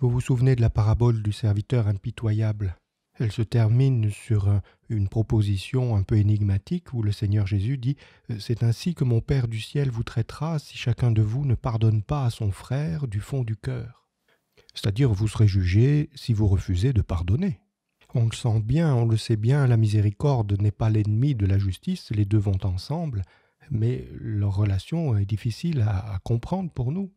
Vous vous souvenez de la parabole du serviteur impitoyable Elle se termine sur une proposition un peu énigmatique où le Seigneur Jésus dit euh, C'est ainsi que mon Père du ciel vous traitera si chacun de vous ne pardonne pas à son frère du fond du cœur. C'est-à-dire vous serez jugé si vous refusez de pardonner. On le sent bien, on le sait bien, la miséricorde n'est pas l'ennemi de la justice, les deux vont ensemble, mais leur relation est difficile à, à comprendre pour nous.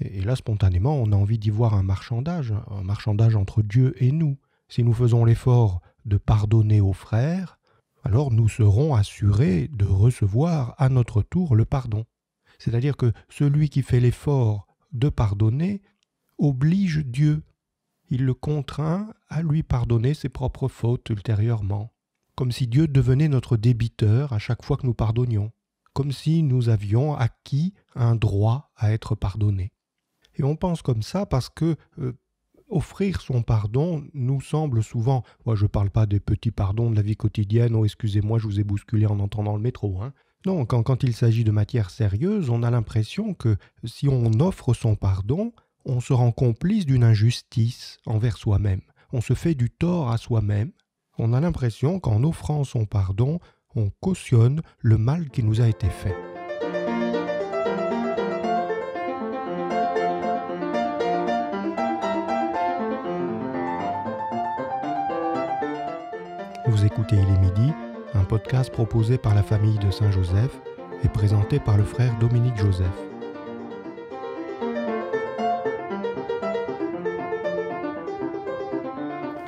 Et, là, spontanément, on a envie d'y voir un marchandage, un marchandage entre Dieu et nous. Si nous faisons l'effort de pardonner aux frères, alors nous serons assurés de recevoir à notre tour le pardon. C'est-à-dire que celui qui fait l'effort de pardonner oblige Dieu. Il le contraint à lui pardonner ses propres fautes ultérieurement, comme si Dieu devenait notre débiteur à chaque fois que nous pardonnions, comme si nous avions acquis un droit à être pardonnés. Et on pense comme ça parce que euh, offrir son pardon nous semble souvent, moi je ne parle pas des petits pardons de la vie quotidienne, oh excusez-moi, je vous ai bousculé en entendant le métro. Hein. Non, quand, quand il s'agit de matière sérieuse, on a l'impression que si on offre son pardon, on se rend complice d'une injustice envers soi-même. On se fait du tort à soi-même. On a l'impression qu'en offrant son pardon, on cautionne le mal qui nous a été fait. Vous écoutez Il est midi, un podcast proposé par la famille de Saint-Joseph et présenté par le frère Dominique Joseph.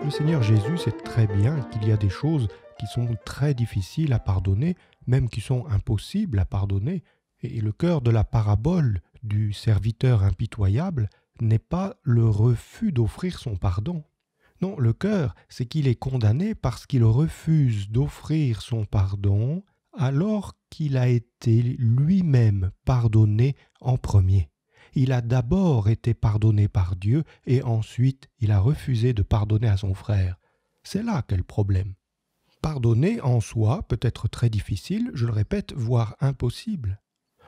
Le Seigneur Jésus sait très bien qu'il y a des choses qui sont très difficiles à pardonner, même qui sont impossibles à pardonner, et le cœur de la parabole du serviteur impitoyable n'est pas le refus d'offrir son pardon. Non, le cœur, c'est qu'il est condamné parce qu'il refuse d'offrir son pardon alors qu'il a été lui-même pardonné en premier. Il a d'abord été pardonné par Dieu et ensuite il a refusé de pardonner à son frère. C'est là quel problème. Pardonner en soi peut être très difficile, je le répète, voire impossible.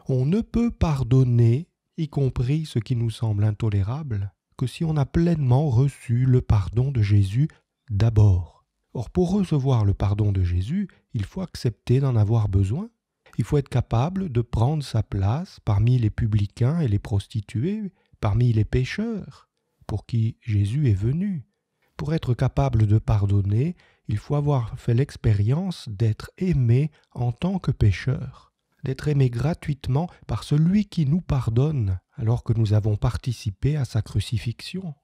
On ne peut pardonner, y compris ce qui nous semble intolérable, si on a pleinement reçu le pardon de Jésus d'abord. Or, pour recevoir le pardon de Jésus, il faut accepter d'en avoir besoin. Il faut être capable de prendre sa place parmi les publicains et les prostituées, parmi les pécheurs, pour qui Jésus est venu. Pour être capable de pardonner, il faut avoir fait l'expérience d'être aimé en tant que pécheur, d'être aimé gratuitement par celui qui nous pardonne alors que nous avons participé à sa crucifixion.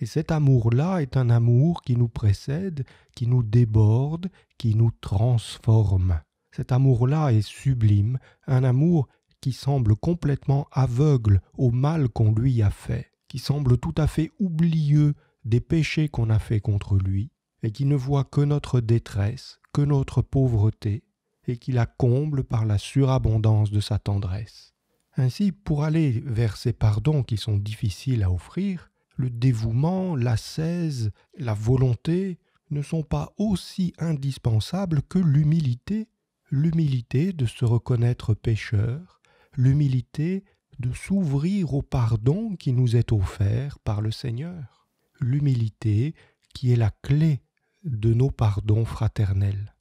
Et cet amour-là est un amour qui nous précède, qui nous déborde, qui nous transforme. Cet amour-là est sublime, un amour qui semble complètement aveugle au mal qu'on lui a fait, qui semble tout à fait oublieux des péchés qu'on a faits contre lui, et qui ne voit que notre détresse, que notre pauvreté, et qui la comble par la surabondance de sa tendresse. Ainsi, pour aller vers ces pardons qui sont difficiles à offrir, le dévouement, l'ascèse, la volonté ne sont pas aussi indispensables que l'humilité, l'humilité de se reconnaître pécheur, l'humilité de s'ouvrir au pardon qui nous est offert par le Seigneur, l'humilité qui est la clé de nos pardons fraternels.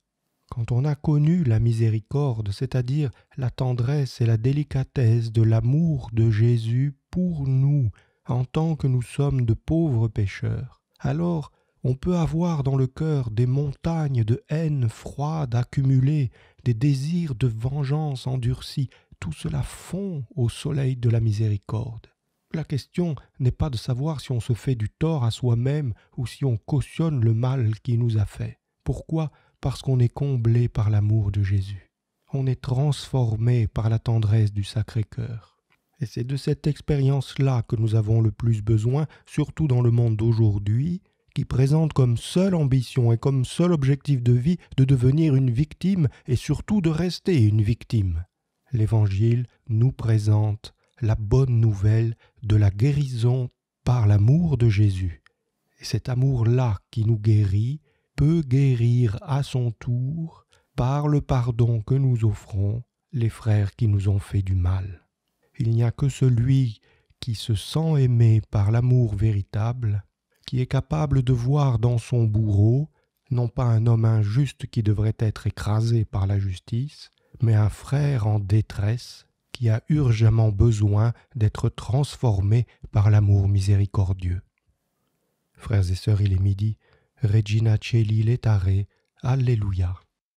Quand on a connu la miséricorde, c'est-à-dire la tendresse et la délicatesse de l'amour de Jésus pour nous, en tant que nous sommes de pauvres pécheurs, alors on peut avoir dans le cœur des montagnes de haine froide accumulées, des désirs de vengeance endurcis, tout cela fond au soleil de la miséricorde. La question n'est pas de savoir si on se fait du tort à soi-même ou si on cautionne le mal qui nous a fait. Pourquoi parce qu'on est comblé par l'amour de Jésus. On est transformé par la tendresse du Sacré-Cœur. Et c'est de cette expérience-là que nous avons le plus besoin, surtout dans le monde d'aujourd'hui, qui présente comme seule ambition et comme seul objectif de vie de devenir une victime et surtout de rester une victime. L'Évangile nous présente la bonne nouvelle de la guérison par l'amour de Jésus. Et cet amour-là qui nous guérit peut guérir à son tour par le pardon que nous offrons les frères qui nous ont fait du mal. Il n'y a que celui qui se sent aimé par l'amour véritable, qui est capable de voir dans son bourreau non pas un homme injuste qui devrait être écrasé par la justice, mais un frère en détresse qui a urgemment besoin d'être transformé par l'amour miséricordieux. Frères et sœurs, il est midi, Regina Celii Letare, Aleluia!